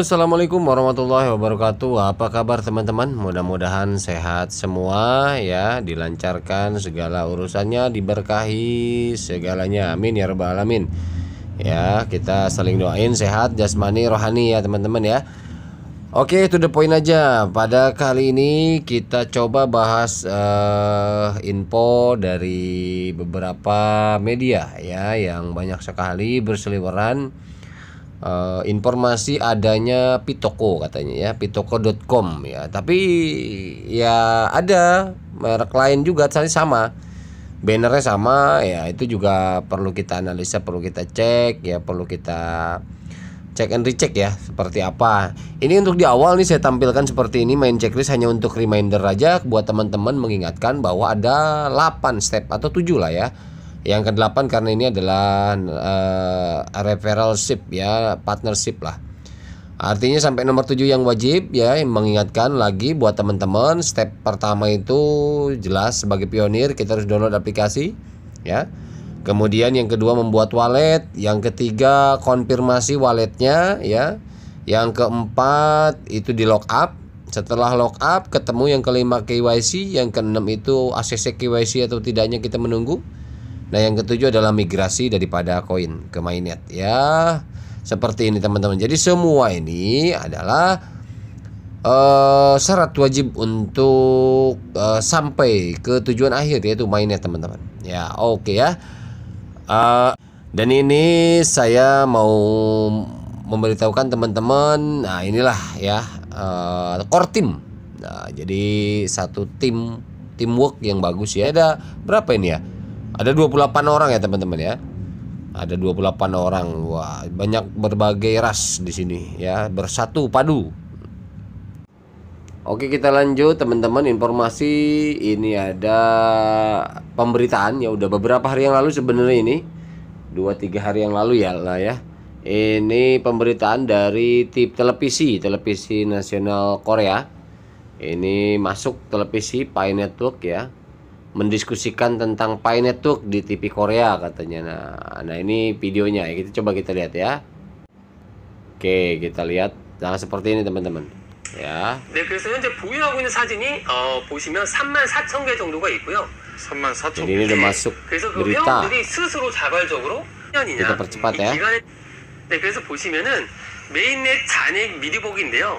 assalamualaikum warahmatullahi wabarakatuh Apa kabar teman-teman mudah-mudahan sehat semua ya Dilancarkan segala urusannya diberkahi segalanya amin ya rabbal alamin Ya kita saling doain sehat jasmani rohani ya teman-teman ya Oke itu the point aja pada kali ini kita coba bahas uh, info dari beberapa media ya Yang banyak sekali berseliweran uh, informasi adanya Pitoko katanya ya, pitoko.com ya. Tapi ya ada merek lain juga sama bannernya sama ya itu juga perlu kita analisa perlu kita cek ya perlu kita cek and recheck ya seperti apa ini untuk di awal nih saya tampilkan seperti ini main checklist hanya untuk reminder aja buat teman-teman mengingatkan bahwa ada 8 step atau 7 lah ya yang kedelapan karena ini adalah uh, eh, referralship ya, partnership lah. Artinya sampai nomor 7 yang wajib ya mengingatkan lagi buat teman-teman step pertama itu jelas sebagai pionir kita harus download aplikasi ya. Kemudian yang kedua membuat wallet, yang ketiga konfirmasi walletnya ya. Yang keempat itu di lock up. Setelah lock up ketemu yang kelima KYC, yang keenam itu ACC KYC atau tidaknya kita menunggu. Nah yang ketujuh adalah migrasi daripada koin ke mainnet ya. Seperti ini teman-teman. Jadi semua ini adalah uh, syarat wajib untuk uh, sampai ke tujuan akhir yaitu mainnet teman-teman. Ya oke okay ya. Uh, dan ini saya mau memberitahukan teman-teman. Nah inilah ya uh, core team. Nah jadi satu tim teamwork yang bagus ya. Ada berapa ini ya? Ada 28 orang ya teman-teman ya. Ada 28 orang. Wah, banyak berbagai ras di sini ya, bersatu padu. Oke, kita lanjut teman-teman informasi ini ada pemberitaan ya udah beberapa hari yang lalu sebenarnya ini. 2 3 hari yang lalu ya lah ya. Ini pemberitaan dari tip televisi, televisi nasional Korea. Ini masuk televisi pay Network ya mendiskusikan tentang Pi Network di TV Korea katanya. Nah, nah ini videonya. Kita ya, gitu, coba kita lihat ya. Oke, kita lihat. Nah, seperti ini teman-teman. Ya. 네, 그래서 현재 보유하고 있는 사진이 어, 보시면 34,000개 정도가 있고요. 34,000개. Jadi ini udah masuk 그래서 그 berita. 회원들이 스스로 자발적으로 kita percepat ya. 기간에, 네, 그래서 보시면은 메인넷 잔액 보기인데요.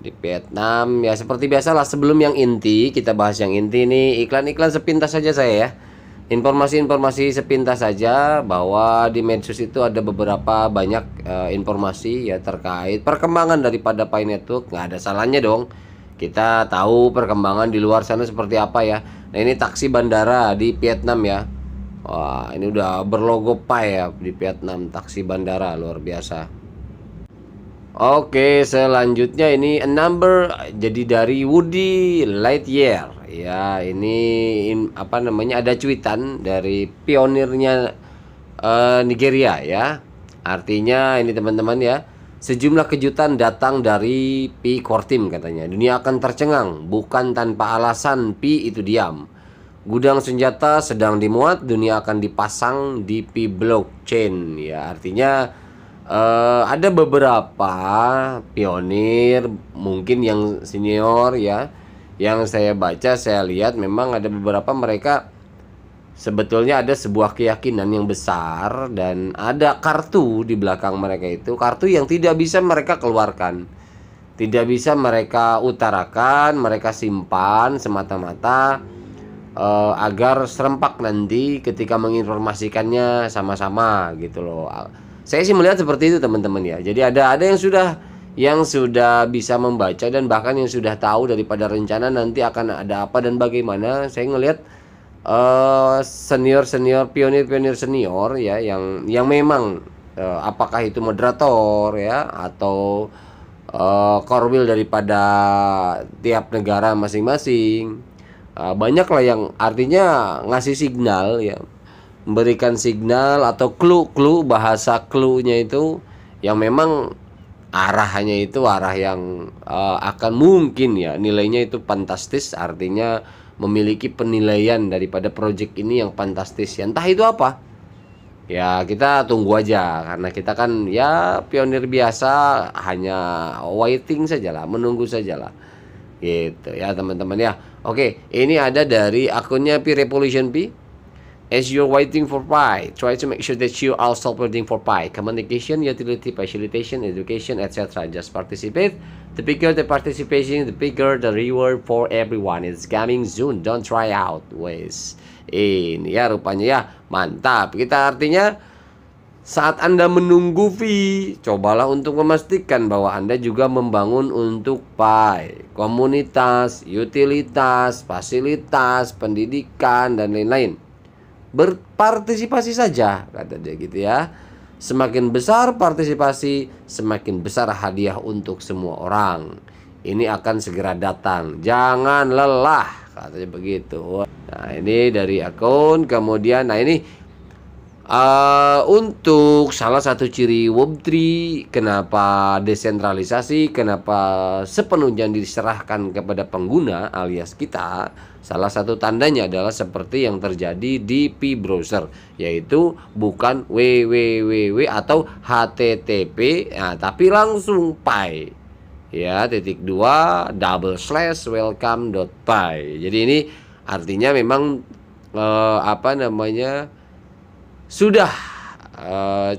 di Vietnam ya seperti biasalah sebelum yang inti kita bahas yang inti ini iklan-iklan sepintas saja saya ya informasi-informasi sepintas saja bahwa di medsos itu ada beberapa banyak uh, informasi ya terkait perkembangan daripada Pi Network nggak ada salahnya dong kita tahu perkembangan di luar sana seperti apa ya nah ini taksi bandara di Vietnam ya wah ini udah berlogo Pi ya di Vietnam taksi bandara luar biasa Oke, selanjutnya ini a number jadi dari Woody Lightyear. Ya, ini in, apa namanya ada cuitan dari pionirnya uh, Nigeria ya. Artinya ini teman-teman ya, sejumlah kejutan datang dari P Team katanya. Dunia akan tercengang bukan tanpa alasan P itu diam. Gudang senjata sedang dimuat, dunia akan dipasang di P blockchain ya. Artinya Uh, ada beberapa pionir mungkin yang senior ya yang saya baca saya lihat memang ada beberapa mereka sebetulnya ada sebuah keyakinan yang besar dan ada kartu di belakang mereka itu kartu yang tidak bisa mereka keluarkan tidak bisa mereka utarakan mereka simpan semata-mata uh, agar serempak nanti ketika menginformasikannya sama-sama gitu loh saya sih melihat seperti itu teman-teman ya. Jadi ada ada yang sudah yang sudah bisa membaca dan bahkan yang sudah tahu daripada rencana nanti akan ada apa dan bagaimana. Saya ngelihat uh, eh, senior senior pionir pionir senior ya yang yang memang uh, apakah itu moderator ya atau uh, eh, korwil daripada tiap negara masing-masing uh, banyaklah yang artinya ngasih signal ya memberikan signal atau clue-clue bahasa clue-nya itu yang memang arahnya itu arah yang uh, akan mungkin ya nilainya itu fantastis artinya memiliki penilaian daripada project ini yang fantastis ya entah itu apa ya kita tunggu aja karena kita kan ya pionir biasa hanya waiting sajalah menunggu sajalah gitu ya teman-teman ya oke ini ada dari akunnya P Revolution P As you're waiting for Pi, try to make sure that you are also waiting for Pi. Communication, utility, facilitation, education, etc. Just participate. The bigger the participation, the bigger the reward for everyone. It's coming soon. Don't try out. Wes. Ini ya rupanya ya. Mantap. Kita artinya saat Anda menunggu fee, cobalah untuk memastikan bahwa Anda juga membangun untuk Pi. komunitas, utilitas, fasilitas, pendidikan, dan lain-lain berpartisipasi saja kata dia gitu ya semakin besar partisipasi semakin besar hadiah untuk semua orang ini akan segera datang jangan lelah katanya begitu nah ini dari akun kemudian nah ini Uh, untuk salah satu ciri Web3 kenapa desentralisasi, kenapa sepenuhnya diserahkan kepada pengguna alias kita, salah satu tandanya adalah seperti yang terjadi di P browser, yaitu bukan www atau http, nah, tapi langsung Pi, ya titik dua double slash welcome dot py jadi ini artinya memang eh, apa namanya sudah uh,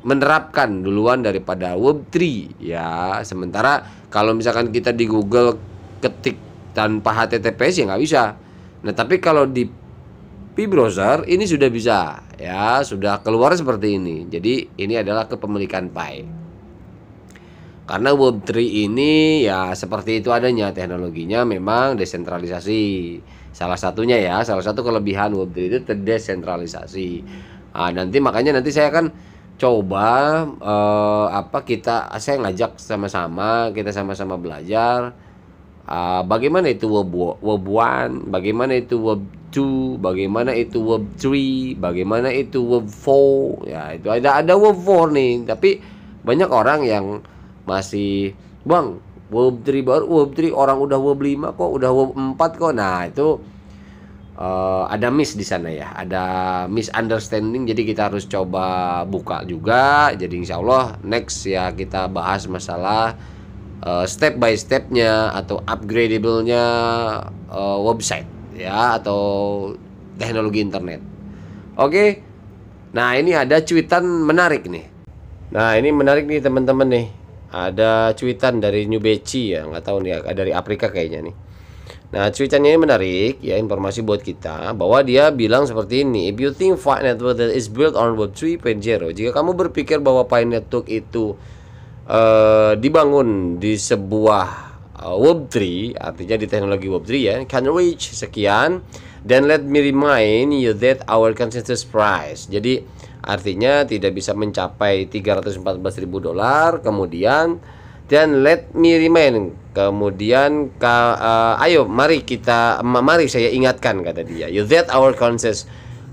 menerapkan duluan daripada Web3 ya. Sementara kalau misalkan kita di Google ketik tanpa HTTPS ya nggak bisa. Nah tapi kalau di P browser ini sudah bisa ya sudah keluar seperti ini. Jadi ini adalah kepemilikan Pi. Karena Web3 ini ya seperti itu adanya teknologinya memang desentralisasi. Salah satunya ya, salah satu kelebihan Web3 itu terdesentralisasi. Nah, nanti makanya nanti saya akan coba uh, apa kita saya ngajak sama-sama kita sama-sama belajar uh, bagaimana itu web web one bagaimana itu web two bagaimana itu web three bagaimana itu web four ya itu ada ada web four nih tapi banyak orang yang masih bang web three baru web three orang udah web lima kok udah web empat kok nah itu uh, ada miss di sana ya, ada misunderstanding. Jadi kita harus coba buka juga. Jadi insya Allah next ya kita bahas masalah uh, step by stepnya atau upgradable uh, eh, website ya atau teknologi internet. Oke, okay? nah ini ada cuitan menarik nih. Nah ini menarik nih teman-teman nih. Ada cuitan dari New Beci ya, nggak tahu nih dari Afrika kayaknya nih. Nah, cuitannya ini menarik ya informasi buat kita bahwa dia bilang seperti ini, if you think Pi network that is built on web 3.0, jika kamu berpikir bahwa Pi network itu uh, dibangun di sebuah uh, web 3, artinya di teknologi web 3 ya, can reach sekian dan let me remind you that our consensus price. Jadi artinya tidak bisa mencapai 314.000 dolar, kemudian dan let me remind kemudian ka, uh, ayo mari kita mari saya ingatkan kata dia you that our consensus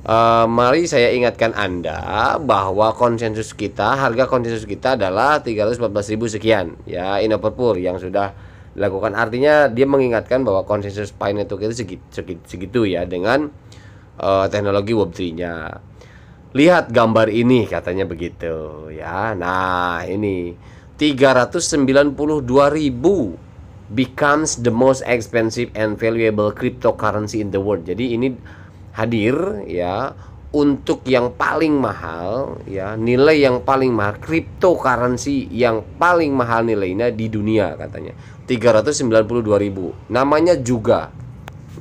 uh, mari saya ingatkan Anda bahwa konsensus kita harga konsensus kita adalah ribu sekian ya in a Inopurpur yang sudah lakukan artinya dia mengingatkan bahwa konsensus pine Network itu segitu, segitu, segitu ya dengan uh, teknologi Web3-nya. Lihat gambar ini katanya begitu ya. Nah, ini 392.000 becomes the most expensive and valuable cryptocurrency in the world. Jadi ini hadir ya untuk yang paling mahal ya nilai yang paling mahal cryptocurrency yang paling mahal nilainya di dunia katanya 392.000 namanya juga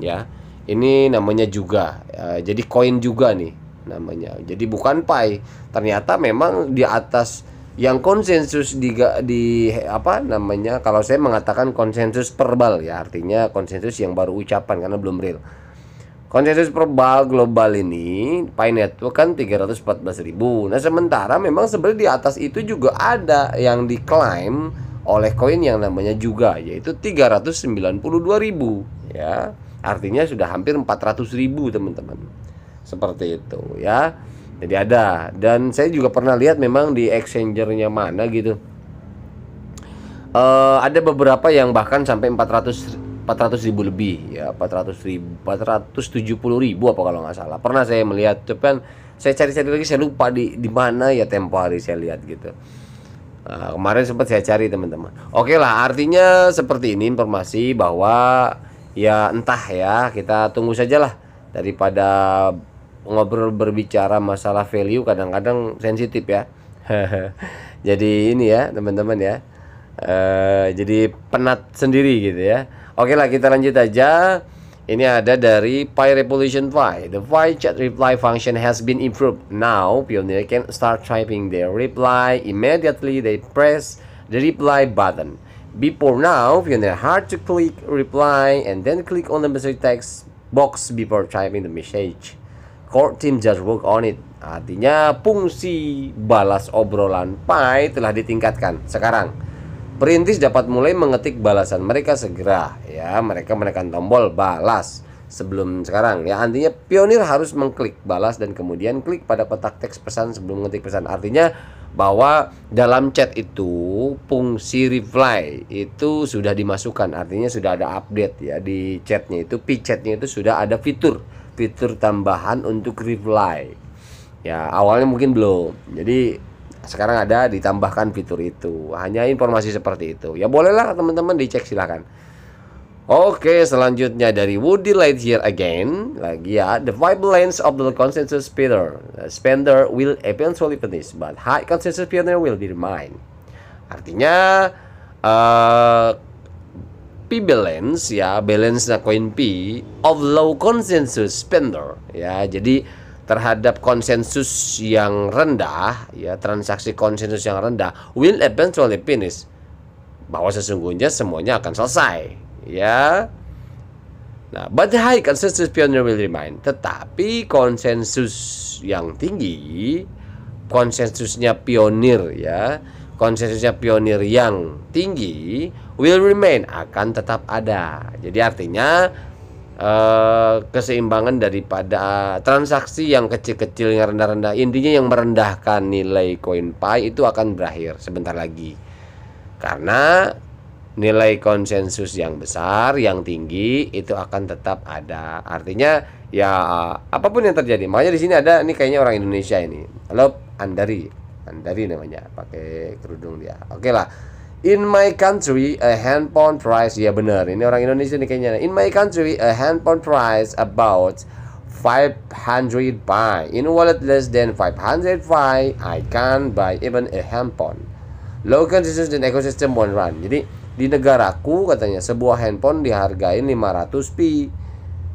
ya ini namanya juga ya, jadi koin juga nih namanya jadi bukan pai ternyata memang di atas yang konsensus di di apa namanya kalau saya mengatakan konsensus verbal ya artinya konsensus yang baru ucapan karena belum real konsensus verbal global ini Pi Network kan 314 ribu nah sementara memang sebenarnya di atas itu juga ada yang diklaim oleh koin yang namanya juga yaitu 392 ribu ya artinya sudah hampir 400 ribu teman-teman seperti itu ya jadi ada dan saya juga pernah lihat memang di exchangernya mana gitu. Uh, ada beberapa yang bahkan sampai 400 400 ribu lebih ya 400 ribu 470 ribu apa kalau nggak salah pernah saya melihat cuman saya cari-cari lagi saya lupa di di mana ya tempo hari saya lihat gitu Uh, kemarin sempat saya cari teman-teman. Oke lah, artinya seperti ini informasi bahwa ya entah ya kita tunggu sajalah daripada ngobrol berbicara masalah value kadang-kadang sensitif ya. jadi ini ya teman-teman ya. e, jadi penat sendiri gitu ya. Oke lah kita lanjut aja. Ini ada dari Pi Revolution Pi. The Pi chat reply function has been improved. Now, Pioneer can start typing their reply immediately they press the reply button. Before now, Pioneer hard to click reply and then click on the message text box before typing the message. Court team just work on it. Artinya fungsi balas obrolan Pai telah ditingkatkan sekarang. Perintis dapat mulai mengetik balasan mereka segera ya, mereka menekan tombol balas sebelum sekarang ya. Artinya pionir harus mengklik balas dan kemudian klik pada kotak teks pesan sebelum mengetik pesan. Artinya bahwa dalam chat itu fungsi reply itu sudah dimasukkan artinya sudah ada update ya di chatnya itu p chatnya itu sudah ada fitur fitur tambahan untuk reply. Ya, awalnya mungkin belum. Jadi sekarang ada ditambahkan fitur itu. Hanya informasi seperti itu. Ya bolehlah teman-teman dicek silahkan. Oke, selanjutnya dari Woody Light here again. Lagi ya, the five lanes of the consensus spender, spender will eventually finish, but high consensus spender will be mine. Artinya, uh, P balance ya, balance na coin P of low consensus spender ya. Jadi terhadap konsensus yang rendah ya, transaksi konsensus yang rendah will eventually finish bahwa sesungguhnya semuanya akan selesai ya. Nah, but the high consensus pioneer will remain. Tetapi konsensus yang tinggi, konsensusnya pionir ya, konsensusnya pionir yang tinggi will remain akan tetap ada. Jadi artinya eh, keseimbangan daripada transaksi yang kecil-kecil yang rendah-rendah intinya yang merendahkan nilai koin pi itu akan berakhir sebentar lagi. Karena nilai konsensus yang besar, yang tinggi itu akan tetap ada. Artinya ya apapun yang terjadi. Makanya di sini ada ini kayaknya orang Indonesia ini. Halo Andari. Mandarin namanya pakai kerudung dia oke okay lah In my country, a handphone price ya benar. Ini orang Indonesia nih kayaknya. In my country, a handphone price about 500 buy. In wallet less than 500 buy, I can buy even a handphone. Local systems dan ecosystem one run. Jadi di negaraku katanya sebuah handphone dihargain 500 pi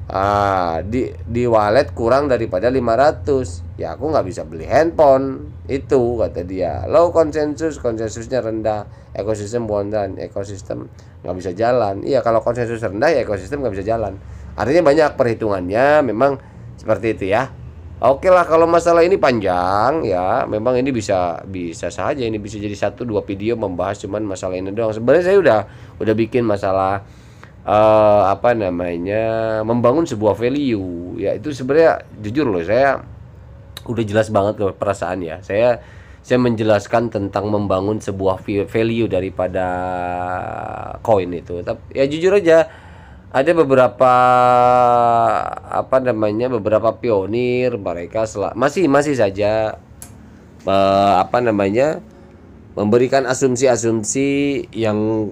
ah di di wallet kurang daripada 500 ya aku nggak bisa beli handphone itu kata dia low konsensus konsensusnya rendah ekosistem bondan ekosistem nggak bisa jalan iya kalau konsensus rendah ya ekosistem nggak bisa jalan artinya banyak perhitungannya memang seperti itu ya Oke lah kalau masalah ini panjang ya memang ini bisa bisa saja ini bisa jadi satu dua video membahas cuman masalah ini doang sebenarnya saya udah udah bikin masalah uh, apa namanya membangun sebuah value ya itu sebenarnya jujur loh saya udah jelas banget ke perasaan ya saya saya menjelaskan tentang membangun sebuah value daripada koin itu tapi ya jujur aja ada beberapa apa namanya beberapa pionir mereka selak, masih masih saja uh, apa namanya memberikan asumsi-asumsi yang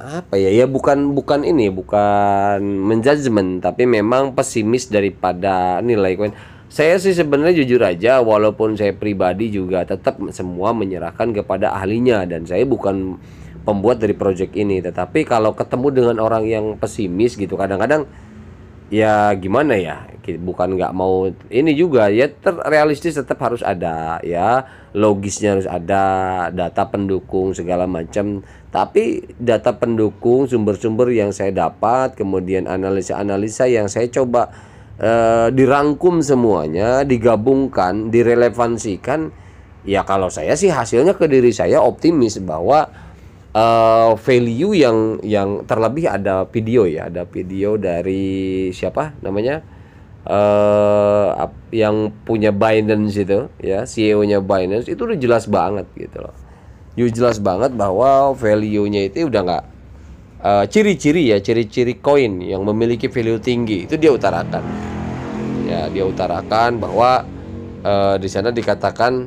apa ya ya bukan bukan ini bukan menjudgment tapi memang pesimis daripada nilai koin saya sih sebenarnya jujur aja walaupun saya pribadi juga tetap semua menyerahkan kepada ahlinya dan saya bukan pembuat dari project ini tetapi kalau ketemu dengan orang yang pesimis gitu kadang-kadang ya gimana ya bukan nggak mau ini juga ya terrealistis tetap harus ada ya logisnya harus ada data pendukung segala macam tapi data pendukung sumber-sumber yang saya dapat kemudian analisa-analisa yang saya coba uh, dirangkum semuanya digabungkan direlevansikan ya kalau saya sih hasilnya ke diri saya optimis bahwa uh, value yang yang terlebih ada video ya ada video dari siapa namanya uh, yang punya Binance itu ya CEO-nya Binance itu udah jelas banget gitu loh udah jelas banget bahwa value-nya itu udah nggak uh, ciri-ciri ya ciri-ciri koin yang memiliki value tinggi itu dia utarakan ya dia utarakan bahwa uh, di sana dikatakan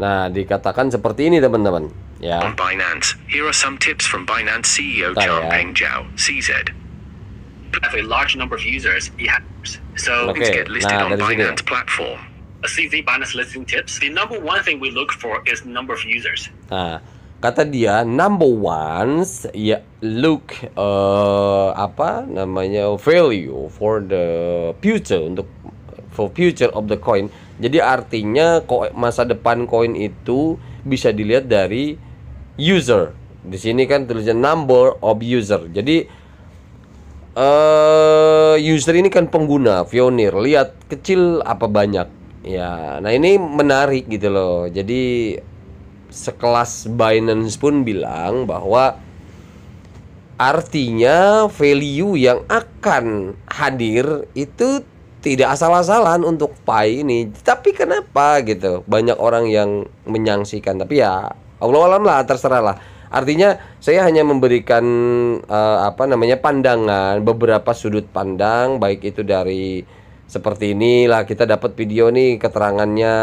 nah dikatakan seperti ini teman-teman ya Binance here are some tips from Binance CEO ya. Zhao CZ have a large number of users, it has. So okay. get listed nah, on Binance dia. platform. A CZ Binance listing tips. The number one thing we look for is number of users. Nah, kata dia number one ya look uh, apa namanya value for the future untuk for future of the coin. Jadi artinya masa depan koin itu bisa dilihat dari user. Di sini kan tulisnya number of user. Jadi uh, user ini kan pengguna pionir lihat kecil apa banyak ya nah ini menarik gitu loh jadi sekelas Binance pun bilang bahwa artinya value yang akan hadir itu tidak asal-asalan untuk Pi ini tapi kenapa gitu banyak orang yang menyangsikan tapi ya Allah alam lah terserah lah Artinya saya hanya memberikan uh, apa namanya pandangan beberapa sudut pandang baik itu dari seperti inilah kita dapat video nih keterangannya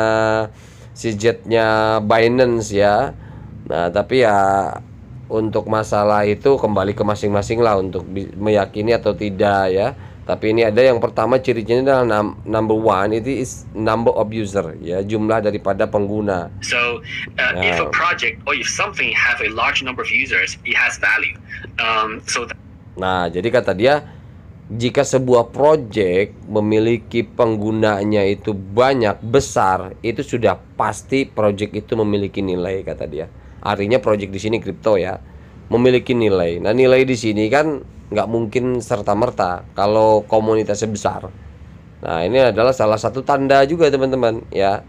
si jetnya Binance ya. Nah, tapi ya untuk masalah itu kembali ke masing-masing lah untuk meyakini atau tidak ya. Tapi ini ada yang pertama ciri cirinya adalah number one itu is number of user ya jumlah daripada pengguna. So uh, nah. if a nah. project or if something have a large number of users, it has value. Um, so nah jadi kata dia jika sebuah project memiliki penggunanya itu banyak besar itu sudah pasti project itu memiliki nilai kata dia. Artinya project di sini kripto ya memiliki nilai. Nah nilai di sini kan nggak mungkin serta merta kalau komunitasnya besar nah ini adalah salah satu tanda juga teman-teman ya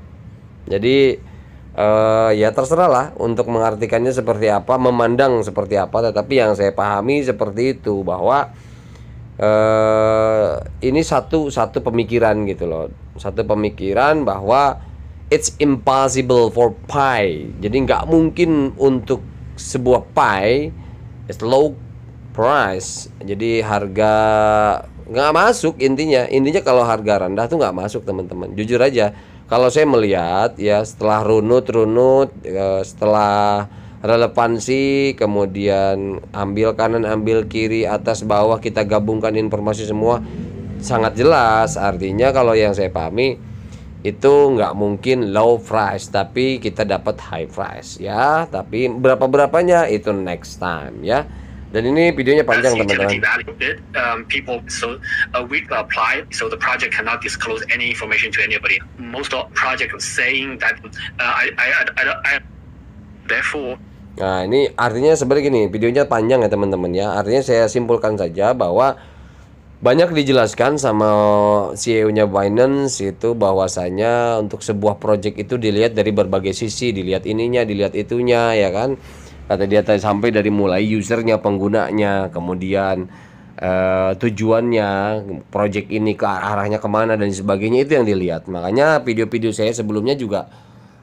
jadi eh, ya terserah lah untuk mengartikannya seperti apa memandang seperti apa tetapi yang saya pahami seperti itu bahwa eh, ini satu satu pemikiran gitu loh satu pemikiran bahwa it's impossible for pie jadi nggak mungkin untuk sebuah pie it's low price jadi harga nggak masuk intinya intinya kalau harga rendah tuh nggak masuk teman-teman jujur aja kalau saya melihat ya setelah runut-runut ya, setelah relevansi kemudian ambil kanan ambil kiri atas bawah kita gabungkan informasi semua sangat jelas artinya kalau yang saya pahami itu nggak mungkin low price tapi kita dapat high price ya tapi berapa berapanya itu next time ya dan ini videonya panjang teman-teman. Nah ini artinya sebenarnya ini videonya panjang ya teman-teman ya. Artinya saya simpulkan saja bahwa banyak dijelaskan sama CEO-nya Binance itu bahwasanya untuk sebuah project itu dilihat dari berbagai sisi, dilihat ininya, dilihat itunya ya kan kata dia tadi sampai dari mulai usernya penggunanya kemudian uh, tujuannya project ini ke arahnya kemana dan sebagainya itu yang dilihat makanya video-video saya sebelumnya juga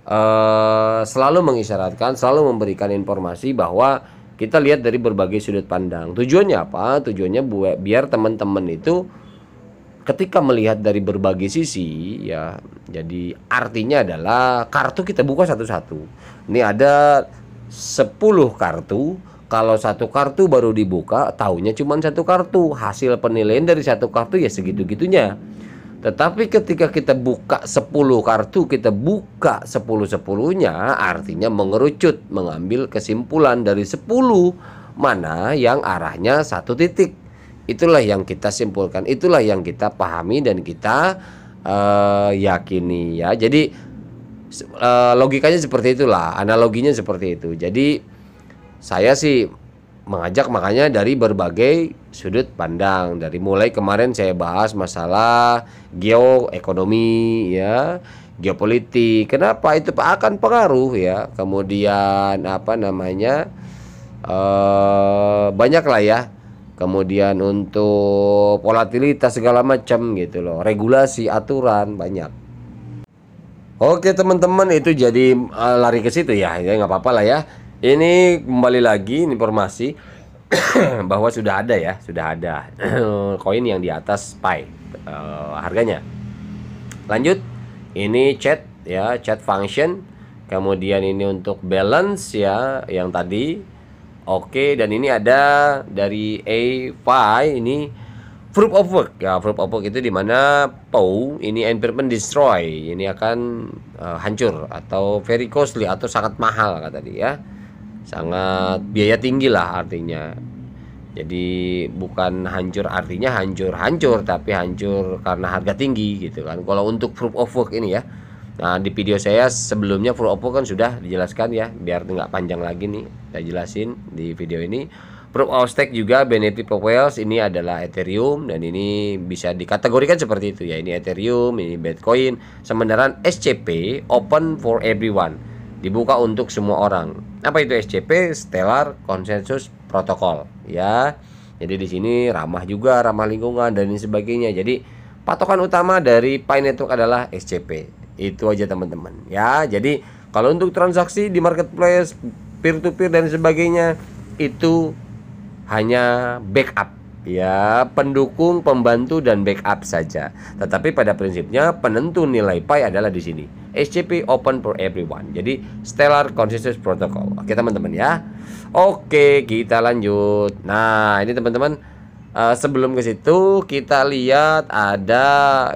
uh, selalu mengisyaratkan selalu memberikan informasi bahwa kita lihat dari berbagai sudut pandang tujuannya apa tujuannya buat biar teman-teman itu ketika melihat dari berbagai sisi ya jadi artinya adalah kartu kita buka satu-satu ini ada 10 kartu kalau satu kartu baru dibuka tahunya cuma satu kartu hasil penilaian dari satu kartu ya segitu-gitunya tetapi ketika kita buka 10 kartu kita buka 10 sepuluhnya artinya mengerucut mengambil kesimpulan dari 10 mana yang arahnya satu titik itulah yang kita simpulkan itulah yang kita pahami dan kita uh, yakini ya jadi uh, logikanya seperti itulah analoginya seperti itu jadi saya sih mengajak makanya dari berbagai sudut pandang dari mulai kemarin saya bahas masalah geoekonomi ya geopolitik kenapa itu akan pengaruh ya kemudian apa namanya uh, eh, banyak lah ya kemudian untuk volatilitas segala macam gitu loh regulasi aturan banyak Oke teman-teman itu jadi uh, lari ke situ ya ya nggak apa-apa lah ya. Ini kembali lagi informasi bahwa sudah ada ya sudah ada koin yang di atas pi uh, eh, harganya. Lanjut ini chat ya chat function kemudian ini untuk balance ya yang tadi. Oke dan ini ada dari A Pi ini proof of work ya proof of work itu dimana POW ini environment destroy ini akan uh, hancur atau very costly atau sangat mahal kata dia ya. sangat biaya tinggi lah artinya jadi bukan hancur artinya hancur hancur tapi hancur karena harga tinggi gitu kan kalau untuk proof of work ini ya nah di video saya sebelumnya proof of work kan sudah dijelaskan ya biar nggak panjang lagi nih saya jelasin di video ini Proof of Stake juga Benefit of Wales ini adalah Ethereum dan ini bisa dikategorikan seperti itu ya. Ini Ethereum, ini Bitcoin, Sementara SCP open for everyone. Dibuka untuk semua orang. Apa itu SCP? Stellar Consensus Protocol ya. Jadi di sini ramah juga, ramah lingkungan dan sebagainya. Jadi patokan utama dari Pi Network adalah SCP. Itu aja teman-teman ya. Jadi kalau untuk transaksi di marketplace peer to peer dan sebagainya itu hanya backup ya pendukung, pembantu dan backup saja. Tetapi pada prinsipnya penentu nilai pi adalah di sini. SCP open for everyone. Jadi Stellar Consensus Protocol. Oke teman-teman ya. Oke, kita lanjut. Nah, ini teman-teman uh, sebelum ke situ kita lihat ada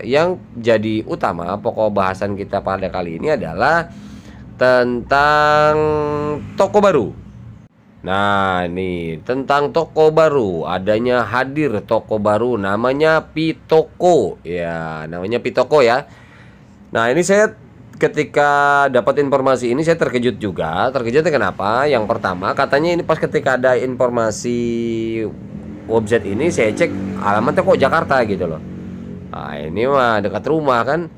yang jadi utama pokok bahasan kita pada kali ini adalah tentang toko baru Nah, ini tentang toko baru. Adanya hadir toko baru namanya Pitoko. Ya, namanya Pitoko ya. Nah, ini saya ketika dapat informasi ini saya terkejut juga. Terkejutnya kenapa? Yang pertama, katanya ini pas ketika ada informasi website ini saya cek alamatnya kok Jakarta gitu loh. Nah, ini mah dekat rumah kan.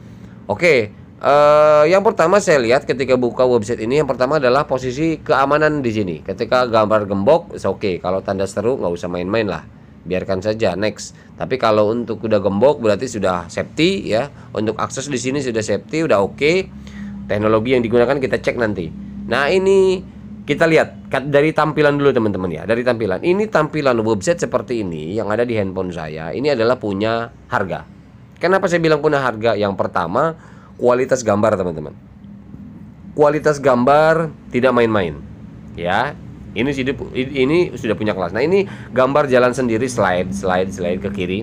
Oke, Uh, yang pertama saya lihat ketika buka website ini yang pertama adalah posisi keamanan di sini. Ketika gambar gembok, oke. Okay. Kalau tanda seru nggak usah main-main lah, biarkan saja. Next. Tapi kalau untuk kuda gembok berarti sudah safety ya. Untuk akses di sini sudah safety, udah oke. Okay. Teknologi yang digunakan kita cek nanti. Nah ini kita lihat dari tampilan dulu teman-teman ya. Dari tampilan. Ini tampilan website seperti ini yang ada di handphone saya. Ini adalah punya harga. Kenapa saya bilang punya harga? Yang pertama kualitas gambar teman-teman. Kualitas gambar tidak main-main. Ya, ini sudah ini sudah punya kelas. Nah, ini gambar jalan sendiri slide slide slide ke kiri.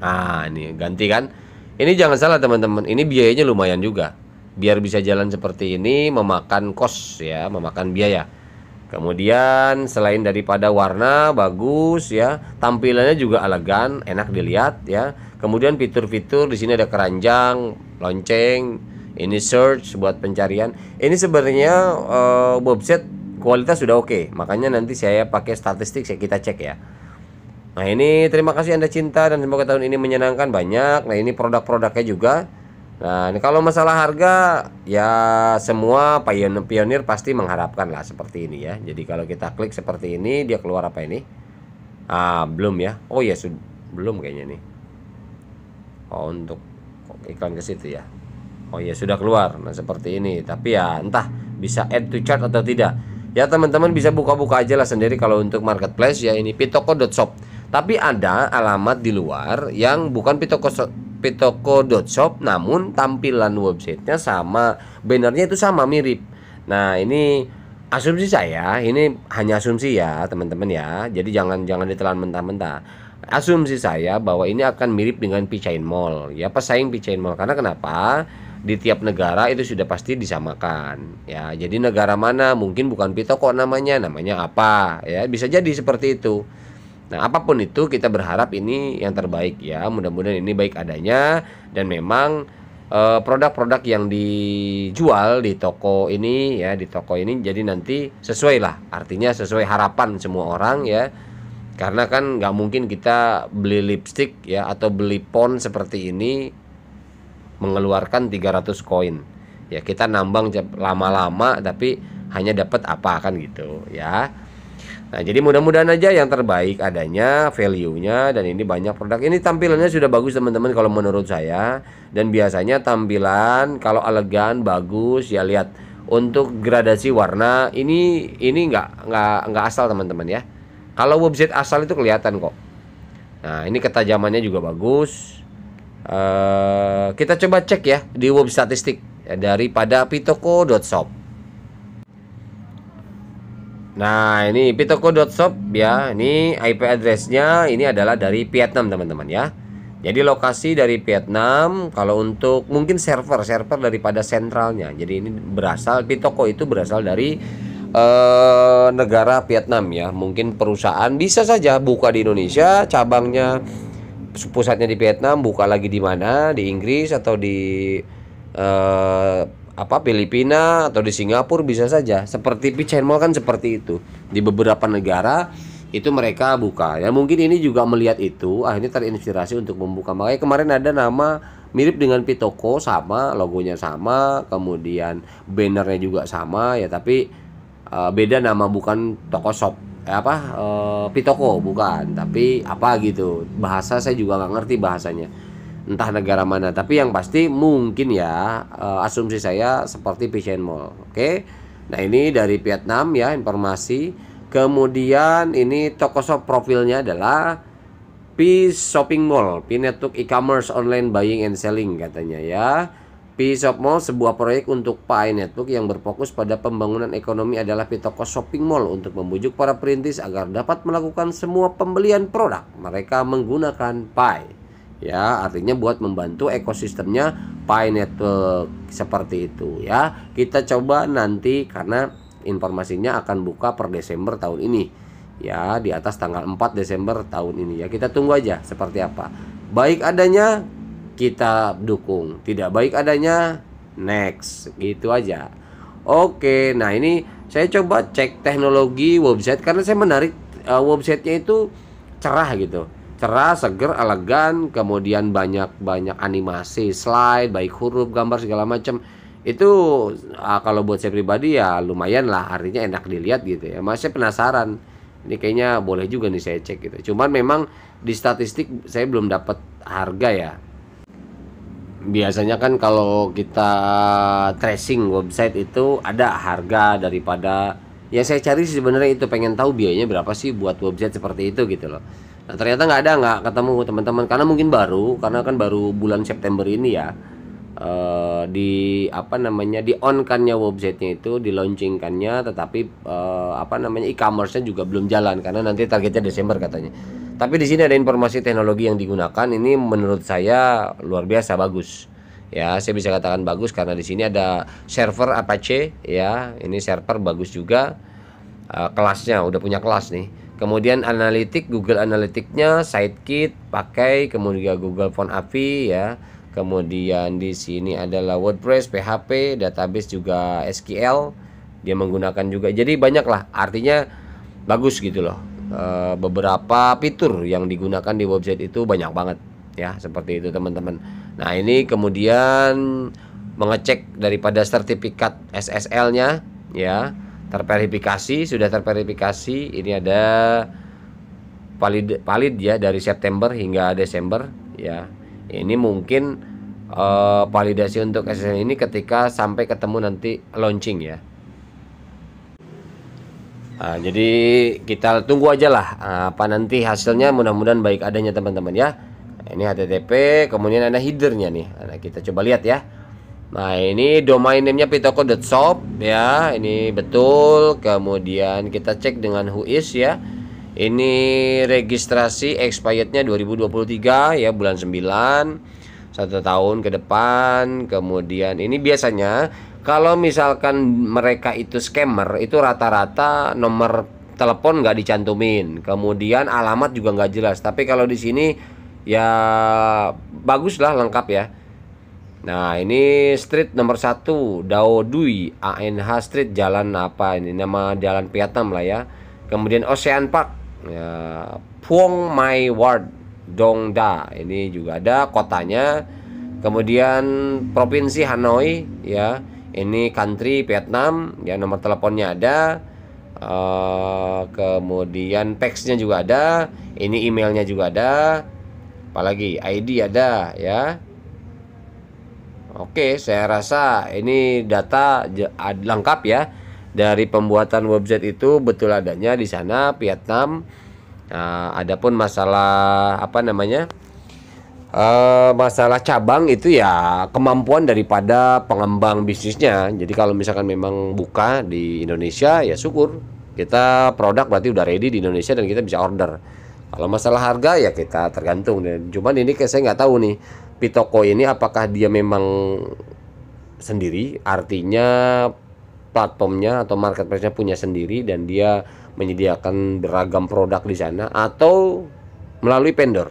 Ah, ini ganti kan? Ini jangan salah teman-teman, ini biayanya lumayan juga. Biar bisa jalan seperti ini memakan kos ya, memakan biaya. Kemudian selain daripada warna bagus ya, tampilannya juga elegan, enak dilihat ya. Kemudian fitur-fitur di sini ada keranjang, lonceng, ini search buat pencarian. Ini sebenarnya uh, website kualitas sudah oke, okay. makanya nanti saya pakai statistik saya kita cek ya. Nah, ini terima kasih Anda cinta dan semoga tahun ini menyenangkan banyak. Nah, ini produk-produknya juga Nah, ini kalau masalah harga ya semua pionir-pionir pasti mengharapkan lah seperti ini ya. Jadi kalau kita klik seperti ini dia keluar apa ini? Ah, belum ya. Oh ya, belum kayaknya nih. Oh, untuk iklan ke situ ya. Oh ya, sudah keluar. Nah, seperti ini. Tapi ya entah bisa add to chart atau tidak. Ya teman-teman bisa buka-buka aja lah sendiri kalau untuk marketplace ya ini pitoko.shop. Tapi ada alamat di luar yang bukan pitoko shop, namun tampilan websitenya sama bannernya itu sama mirip nah ini asumsi saya ini hanya asumsi ya teman-teman ya jadi jangan jangan ditelan mentah-mentah asumsi saya bahwa ini akan mirip dengan Pichain Mall ya pesaing Pichain Mall karena kenapa di tiap negara itu sudah pasti disamakan ya jadi negara mana mungkin bukan Pitoko namanya namanya apa ya bisa jadi seperti itu Nah, nah, apapun itu kita berharap ini yang terbaik ya. Mudah-mudahan ini baik adanya dan memang eh, produk-produk yang dijual di toko ini ya, di toko ini jadi nanti sesuai lah. Artinya sesuai harapan semua orang ya. Karena kan nggak mungkin kita beli lipstick ya atau beli pon seperti ini mengeluarkan 300 koin. Ya, kita nambang lama-lama tapi hanya dapat apa kan gitu ya. Nah, jadi mudah-mudahan aja yang terbaik adanya, value-nya dan ini banyak produk. Ini tampilannya sudah bagus teman-teman kalau menurut saya dan biasanya tampilan kalau elegan bagus ya lihat untuk gradasi warna ini ini nggak nggak nggak asal teman-teman ya. Kalau website asal itu kelihatan kok. Nah, ini ketajamannya juga bagus. Uh, kita coba cek ya di web statistik ya, daripada pitoko.shop. Nah ini pitoko.shop ya Ini IP addressnya ini adalah dari Vietnam teman-teman ya Jadi lokasi dari Vietnam Kalau untuk mungkin server Server daripada sentralnya Jadi ini berasal pitoko itu berasal dari eh, Negara Vietnam ya Mungkin perusahaan bisa saja buka di Indonesia Cabangnya pusatnya di Vietnam Buka lagi di mana Di Inggris atau di eh, apa Filipina atau di Singapura bisa saja. Seperti Pichain Mall kan seperti itu. Di beberapa negara itu mereka buka. Ya mungkin ini juga melihat itu akhirnya terinspirasi untuk membuka. Makanya kemarin ada nama mirip dengan Pitoko sama, logonya sama, kemudian bannernya juga sama ya tapi uh, beda nama bukan toko shop eh, apa uh, Pitoko bukan, tapi apa gitu. Bahasa saya juga nggak ngerti bahasanya entah negara mana tapi yang pasti mungkin ya uh, asumsi saya seperti Vision Mall oke okay? nah ini dari Vietnam ya informasi kemudian ini toko shop profilnya adalah P Shopping Mall P Network E-commerce online buying and selling katanya ya P Shop Mall sebuah proyek untuk Pi Network yang berfokus pada pembangunan ekonomi adalah P Toko Shopping Mall untuk membujuk para perintis agar dapat melakukan semua pembelian produk mereka menggunakan Pi ya artinya buat membantu ekosistemnya Pi Network seperti itu ya kita coba nanti karena informasinya akan buka per Desember tahun ini ya di atas tanggal 4 Desember tahun ini ya kita tunggu aja seperti apa baik adanya kita dukung tidak baik adanya next gitu aja oke nah ini saya coba cek teknologi website karena saya menarik uh, websitenya itu cerah gitu cerah, seger, elegan, kemudian banyak-banyak animasi, slide, baik huruf, gambar segala macam. Itu uh, kalau buat saya pribadi ya lumayan lah, artinya enak dilihat gitu ya. Masih penasaran. Ini kayaknya boleh juga nih saya cek gitu. Cuman memang di statistik saya belum dapat harga ya. Biasanya kan kalau kita tracing website itu ada harga daripada ya saya cari sebenarnya itu pengen tahu biayanya berapa sih buat website seperti itu gitu loh. Nah, ternyata nggak ada nggak ketemu teman-teman karena mungkin baru karena kan baru bulan September ini ya e, di apa namanya di on kannya websitenya itu di launchingkannya tetapi e, apa namanya e-commerce-nya juga belum jalan karena nanti targetnya Desember katanya. Tapi di sini ada informasi teknologi yang digunakan ini menurut saya luar biasa bagus ya saya bisa katakan bagus karena di sini ada server Apache ya ini server bagus juga e, kelasnya udah punya kelas nih Kemudian analitik Google analitiknya, Sidekit pakai kemudian Google Font API ya. Kemudian di sini adalah WordPress, PHP, database juga SQL dia menggunakan juga. Jadi banyaklah artinya bagus gitu loh. Eh, beberapa fitur yang digunakan di website itu banyak banget ya seperti itu teman-teman. Nah, ini kemudian mengecek daripada sertifikat SSL-nya ya terverifikasi sudah terverifikasi ini ada valid valid ya dari September hingga Desember ya ini mungkin uh, validasi untuk SSN ini ketika sampai ketemu nanti launching ya nah, jadi kita tunggu aja lah ah, apa nanti hasilnya mudah-mudahan baik adanya teman-teman ya ini HTTP kemudian ada headernya nih nah, kita coba lihat ya Nah ini domain name-nya pitoko.shop ya ini betul kemudian kita cek dengan who is ya ini registrasi expirednya 2023 ya bulan 9 satu tahun ke depan kemudian ini biasanya kalau misalkan mereka itu scammer itu rata-rata nomor telepon nggak dicantumin kemudian alamat juga nggak jelas tapi kalau di sini ya bagus lah lengkap ya Nah ini street nomor 1 Daodui ANH Street jalan apa ini nama jalan Vietnam lah ya Kemudian Ocean Park ya, Puong Mai Ward Dongda ini juga ada kotanya Kemudian provinsi Hanoi ya ini country Vietnam ya nomor teleponnya ada uh, Kemudian faxnya juga ada Ini emailnya juga ada Apalagi ID ada ya Oke, saya rasa ini data lengkap ya dari pembuatan website itu betul adanya di sana Vietnam. Nah, adapun masalah apa namanya? Uh, masalah cabang itu ya kemampuan daripada pengembang bisnisnya. Jadi kalau misalkan memang buka di Indonesia ya syukur kita produk berarti udah ready di Indonesia dan kita bisa order. Kalau masalah harga ya kita tergantung. dan Cuman ini saya nggak tahu nih Pitoko ini apakah dia memang sendiri artinya platformnya atau marketplace-nya punya sendiri dan dia menyediakan beragam produk di sana atau melalui vendor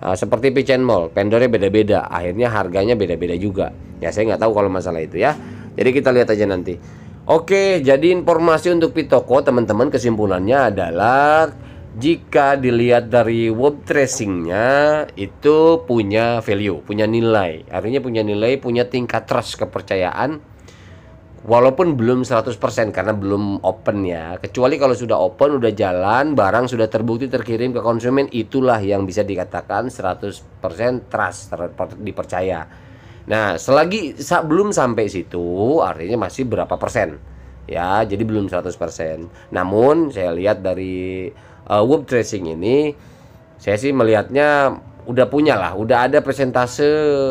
uh, seperti Pigeon Mall vendornya beda-beda akhirnya harganya beda-beda juga ya saya nggak tahu kalau masalah itu ya jadi kita lihat aja nanti Oke jadi informasi untuk Pitoko teman-teman kesimpulannya adalah jika dilihat dari web tracingnya itu punya value, punya nilai. Artinya punya nilai, punya tingkat trust kepercayaan walaupun belum 100% karena belum open ya. Kecuali kalau sudah open, udah jalan, barang sudah terbukti terkirim ke konsumen, itulah yang bisa dikatakan 100% trust ter- dipercaya. Nah, selagi belum sampai situ, artinya masih berapa persen? Ya, jadi belum 100%. Namun saya lihat dari uh, eh, whoop tracing ini saya sih melihatnya udah punya lah, udah ada presentase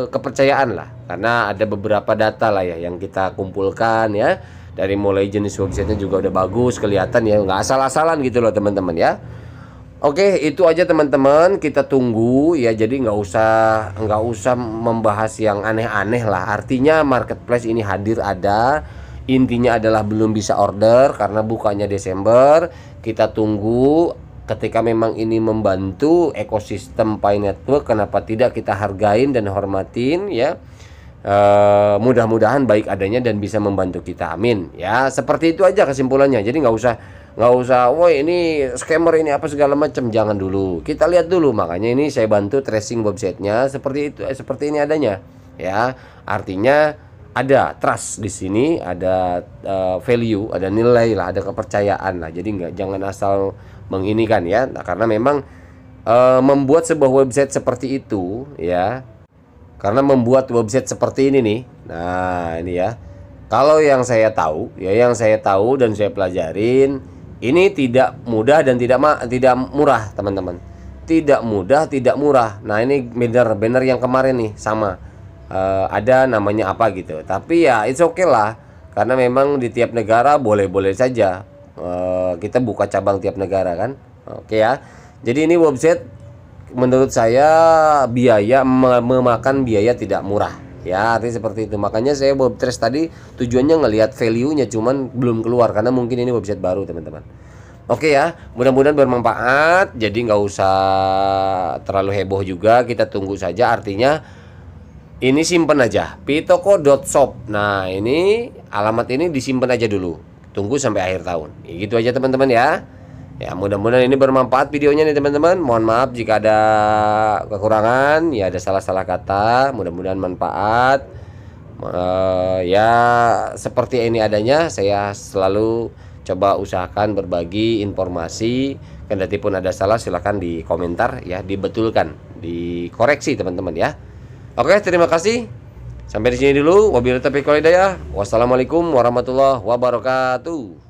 kepercayaan lah, karena ada beberapa data lah ya yang kita kumpulkan ya dari mulai jenis websitenya juga udah bagus kelihatan ya, nggak asal-asalan gitu loh teman-teman ya. Oke itu aja teman-teman kita tunggu ya jadi nggak usah nggak usah membahas yang aneh-aneh lah artinya marketplace ini hadir ada intinya adalah belum bisa order karena bukanya Desember kita tunggu ketika memang ini membantu ekosistem Pi Network kenapa tidak kita hargain dan hormatin ya e, mudah-mudahan baik adanya dan bisa membantu kita amin ya seperti itu aja kesimpulannya jadi nggak usah nggak usah woi ini scammer ini apa segala macam jangan dulu kita lihat dulu makanya ini saya bantu tracing websitenya seperti itu eh, seperti ini adanya ya artinya ada trust di sini ada uh, value ada nilai lah ada kepercayaan lah jadi nggak jangan asal menginikan ya nah, karena memang e, membuat sebuah website seperti itu ya karena membuat website seperti ini nih nah ini ya kalau yang saya tahu ya yang saya tahu dan saya pelajarin ini tidak mudah dan tidak ma tidak murah teman-teman tidak mudah tidak murah nah ini banner banner yang kemarin nih sama e, ada namanya apa gitu tapi ya it's okay lah karena memang di tiap negara boleh-boleh saja e, kita buka cabang tiap negara kan oke ya jadi ini website menurut saya biaya memakan biaya tidak murah ya artinya seperti itu makanya saya webtrace tadi tujuannya ngelihat value-nya cuman belum keluar karena mungkin ini website baru teman-teman Oke ya, mudah-mudahan bermanfaat. Jadi nggak usah terlalu heboh juga. Kita tunggu saja. Artinya ini simpen aja. Pitoko.shop. Nah ini alamat ini disimpan aja dulu. Tunggu sampai akhir tahun. Ya, gitu aja teman-teman ya. Ya, mudah-mudahan ini bermanfaat videonya nih teman-teman. Mohon maaf jika ada kekurangan, ya ada salah-salah kata. Mudah-mudahan manfaat. Uh, ya seperti ini adanya, saya selalu coba usahakan berbagi informasi. Kendati pun ada salah silahkan di komentar ya, dibetulkan, dikoreksi teman-teman ya. Oke, terima kasih. Sampai di sini dulu. Wabillahi taufiq walhidayah. Wassalamualaikum warahmatullahi wabarakatuh.